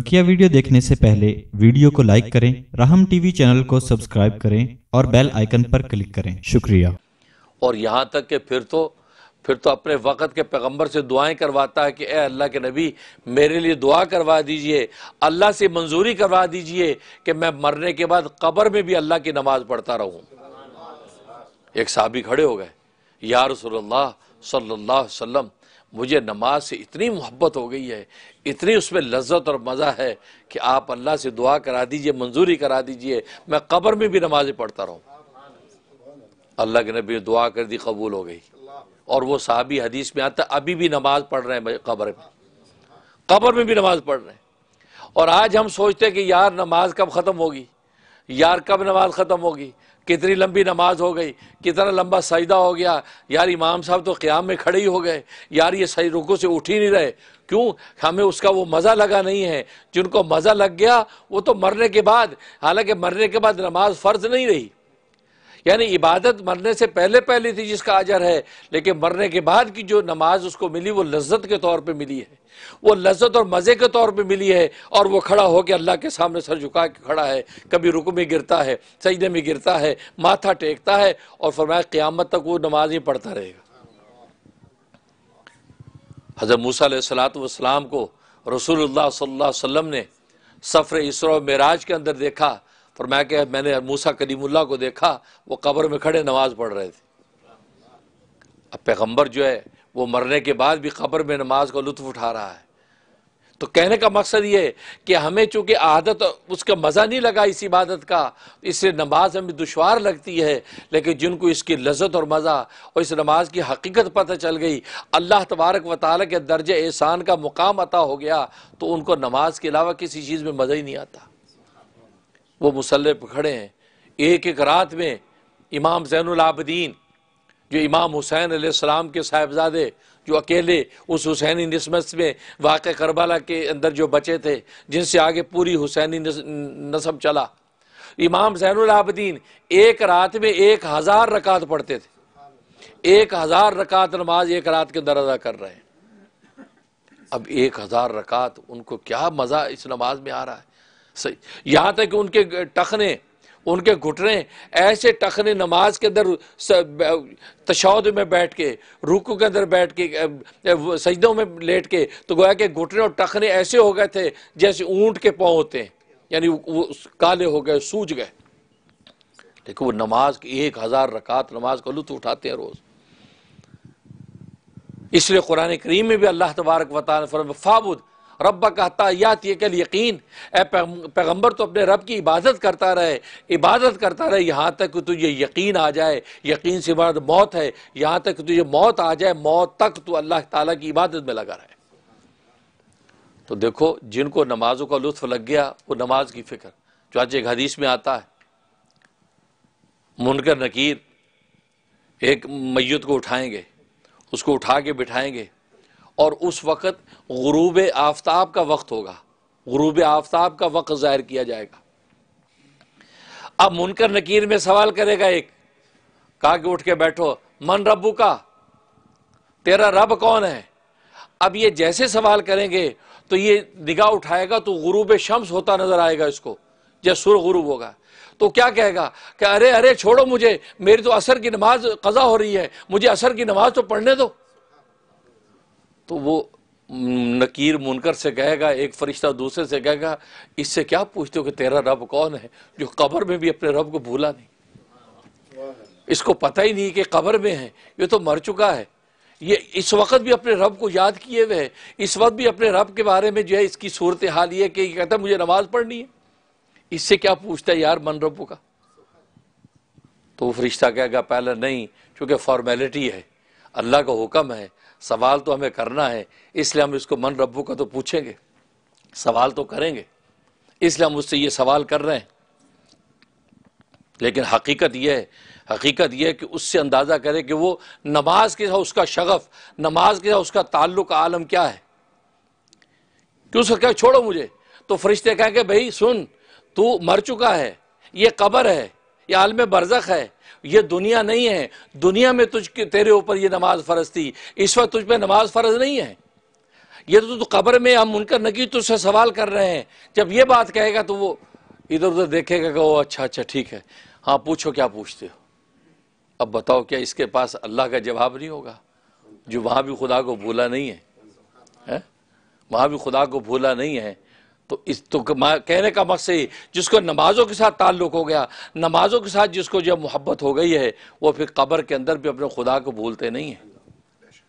बकिया वीडियो देखने से पहले वीडियो को लाइक करें राहम टीवी चैनल को सब्सक्राइब करें और बेल आइकन पर क्लिक करें शुक्रिया और यहाँ तक के फिर तो फिर तो अपने वक़्त के पैगंबर से दुआएं करवाता है कि ए अल्लाह के नबी मेरे लिए दुआ करवा दीजिए अल्लाह से मंजूरी करवा दीजिए कि मैं मरने के बाद कब्र में भी अल्लाह की नमाज़ पढ़ता रहूं एक साहबी खड़े हो गए यार सल्लल्लाहु अलैहि वसल्लम मुझे नमाज से इतनी मोहब्बत हो गई है इतनी उसमें लज्जत और मज़ा है कि आप अल्लाह से दुआ करा दीजिए मंजूरी करा दीजिए मैं कब्र में भी नमाज़ें पढ़ता रहूँ अल्लाह के नबी दुआ कर दी कबूल हो गई और वो साहबी हदीस में आता अभी भी नमाज़ पढ़ रहे हैं कब्र में कब्र में भी नमाज़ पढ़ रहे हैं और आज हम सोचते हैं कि यार नमाज कब ख़त्म होगी यार कब नमाज ख़त्म होगी कितनी लंबी नमाज हो गई कितना लंबा सजदा हो गया यार इमाम साहब तो क़्याम में खड़े ही हो गए यार ये सही रुकों से उठ ही नहीं रहे क्यों हमें उसका वो मज़ा लगा नहीं है जिनको मज़ा लग गया वो तो मरने के बाद हालांकि मरने के बाद नमाज फ़र्ज़ नहीं रही यानी इबादत मरने से पहले पहले थी जिसका अजर है लेकिन मरने के बाद की जो नमाज उसको मिली वो लज्जत के तौर पर मिली है वो लज्जत और मज़े के तौर पर मिली है और वो खड़ा होकर अल्लाह के सामने सर झुका के खड़ा है कभी रुक में गिरता है सजदे में गिरता है माथा टेकता है और फरमाया क़्यामत तक वो नमाज ही पढ़ता रहेगा हज़रत मूसा सलात को रसूल सल्लाम ने सफ़र इसरो मराज के अंदर देखा पर मैं कह मैंने मूसा करीमुल्ला को देखा वो कब्र में खड़े नमाज़ पढ़ रहे थे अब पैगम्बर जो है वो मरने के बाद भी कब्र में नमाज का लुत्फ उठा रहा है तो कहने का मकसद ये कि हमें चूँकि आदत उसका मज़ा नहीं लगा इस इबादत का इससे नमाज हमें दुशवार लगती है लेकिन जिनको इसकी लजत और मज़ा और इस नमाज की हकीकत पता चल गई अल्लाह तबारक व ताली के दर्ज एहसान का मुकाम अता हो गया तो उनको नमाज के अलावा किसी चीज़ में मज़ा ही नहीं आता वो मुसल्ले पर खड़े हैं एक एक रात में इमाम जैनआबदीन जो इमाम हुसैन सलाम के साहेबजादे जो अकेले उस हुसैनी नस्बत में वाक़ करबला के अंदर जो बचे थे जिनसे आगे पूरी हुसैनी नसब चला इमाम जैनआबदीन एक रात में एक हज़ार रकात पढ़ते थे एक हज़ार रकात नमाज एक रात के अंदर अदा कर रहे हैं अब एक हज़ार रकात उनको क्या मज़ा इस नमाज में आ रहा है सही यहाँ तक उनके टखने उनके घुटने ऐसे टखने नमाज के अंदर तशाद में बैठ के रुकू के अंदर बैठ के सजदों में लेट के तो गोया के घुटने और टखने ऐसे हो गए थे जैसे ऊंट के पाँव होते हैं यानी वो काले हो गए सूज गए देखो वो नमाज की एक हज़ार रकात नमाज का लुत्फ उठाते हैं रोज़ इसलिए कुरान करीम में भी अल्लाह तबारक वाल फरम फाबुद रब कहता यात ये कल यकीन ए पैगम्बर तो अपने रब की इबादत करता रहे इबादत करता रहे यहाँ तक तुझे यकीन आ जाए यकीन से बात मौत है यहाँ तक तुझे मौत आ जाए मौत तक तो अल्लाह ताला की इबादत में लगा रहे तो देखो जिनको नमाजों का लुत्फ लग गया वो नमाज की फिक्र चाचे एक हदीस में आता है मुनकर नकीर एक मैत को उठाएंगे उसको उठा के बिठाएंगे और उस वक़्त गरूब आफ्ताब का वक्त होगा गरूब आफ्ताब का वक्त ज़ाहिर किया जाएगा अब मुनकर नकीर में सवाल करेगा एक कहा कि उठ के बैठो मन रबू का तेरा रब कौन है अब ये जैसे सवाल करेंगे तो ये निगाह उठाएगा तो गुरूब शम्स होता नजर आएगा इसको या सुर गुरूब होगा तो क्या कहेगा कि अरे अरे छोड़ो मुझे मेरी तो असर की नमाज कज़ा हो रही है मुझे असर की नमाज तो पढ़ने दो तो वो नकीर मुनकर से कहेगा एक फ़रिश्ता दूसरे से कहेगा इससे क्या पूछते हो कि तेरा रब कौन है जो कब्र में भी अपने रब को भूला नहीं इसको पता ही नहीं कि कब्र में है ये तो मर चुका है ये इस वक्त भी अपने रब को याद किए हुए है इस वक्त भी अपने रब के बारे में जो है इसकी सूरत हाल ये कि कहता मुझे नमाज पढ़नी है इससे क्या पूछता है यार मन रब का तो फरिश्ता कहेगा पहले नहीं चूंकि फॉर्मेलिटी है अल्लाह का हुक्म है सवाल तो हमें करना है इसलिए हम इसको मन रब्बू का तो पूछेंगे सवाल तो करेंगे इसलिए हम उससे ये सवाल कर रहे हैं लेकिन हकीकत यह है हकीकत यह है कि उससे अंदाज़ा करें कि वो नमाज के साथ उसका शगफ़ नमाज के साथ उसका ताल्लुक आलम क्या है कि उसका कहे छोड़ो मुझे तो फरिश्ते कहेंगे भाई सुन तू मर चुका है ये कबर है ये आलम बरजक है ये दुनिया नहीं है दुनिया में तुझ तेरे ऊपर ये नमाज फ़र्ज थी इस वक्त तुझ पर नमाज फ़र्ज नहीं है ये तो, तो कब्र में हम उनका नकी तुझसे सवाल कर रहे हैं जब ये बात कहेगा तो वो इधर उधर देखेगा कि वो अच्छा अच्छा ठीक है हाँ पूछो क्या पूछते हो अब बताओ क्या इसके पास अल्लाह का जवाब नहीं होगा जो वहां भी खुदा को भूला नहीं है, है? वहां भी खुदा को भूला नहीं है तो इस तो कहने का मकसद जिसको नमाज़ों के साथ ताल्लुक़ हो गया नमाज़ों के साथ जिसको जब मोहब्बत हो गई है वो फिर कब्र के अंदर भी अपने खुदा को भूलते नहीं हैं